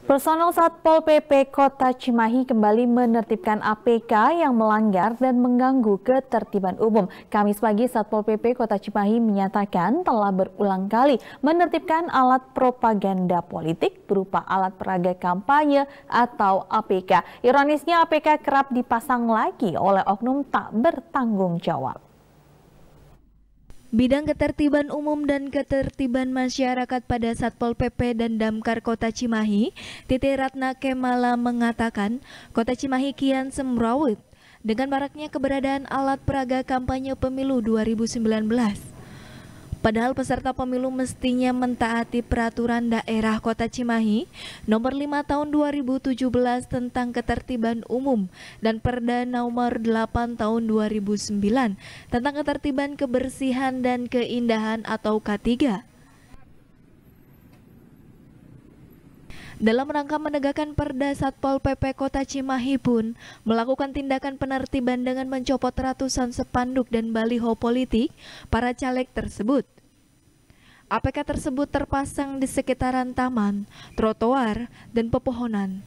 Personel Satpol PP Kota Cimahi kembali menertibkan APK yang melanggar dan mengganggu ketertiban umum. Kamis pagi Satpol PP Kota Cimahi menyatakan telah berulang kali menertibkan alat propaganda politik berupa alat peraga kampanye atau APK. Ironisnya APK kerap dipasang lagi oleh oknum tak bertanggung jawab. Bidang Ketertiban Umum dan Ketertiban Masyarakat pada Satpol PP dan Damkar Kota Cimahi, Titi Ratna Kemala mengatakan, Kota Cimahi kian semrawut dengan maraknya keberadaan alat peraga kampanye pemilu 2019. Padahal peserta pemilu mestinya mentaati peraturan daerah Kota Cimahi nomor 5 tahun 2017 tentang ketertiban umum dan Perda nomor 8 tahun 2009 tentang ketertiban kebersihan dan keindahan atau K3 Dalam rangka menegakkan perda Satpol PP Kota Cimahi pun melakukan tindakan penertiban dengan mencopot ratusan sepanduk dan baliho politik para caleg tersebut. APK tersebut terpasang di sekitaran taman, trotoar, dan pepohonan.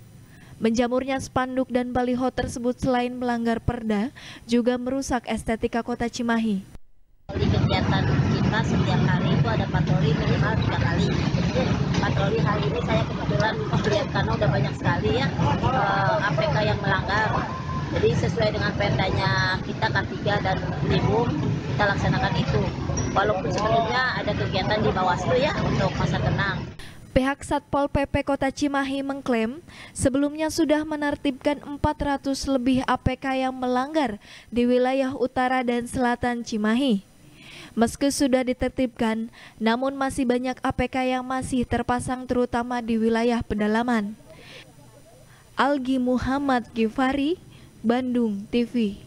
Menjamurnya spanduk dan baliho tersebut selain melanggar perda, juga merusak estetika kota Cimahi. Kegiatan kita setiap hari itu ada patroli di hari ini saya kebetulan melihat karena udah banyak sekali ya uh, eh, APK yang melanggar. Jadi sesuai dengan perdanya kita K3 dan Ibu kita laksanakan itu. Walaupun sebelumnya ada kegiatan di Bawaslu ya untuk masa tenang. Pihak Satpol PP Kota Cimahi mengklaim sebelumnya sudah menertibkan 400 lebih APK yang melanggar di wilayah utara dan selatan Cimahi. Meski sudah ditertibkan, namun masih banyak APK yang masih terpasang terutama di wilayah pedalaman. Algi Muhammad Gifari, Bandung TV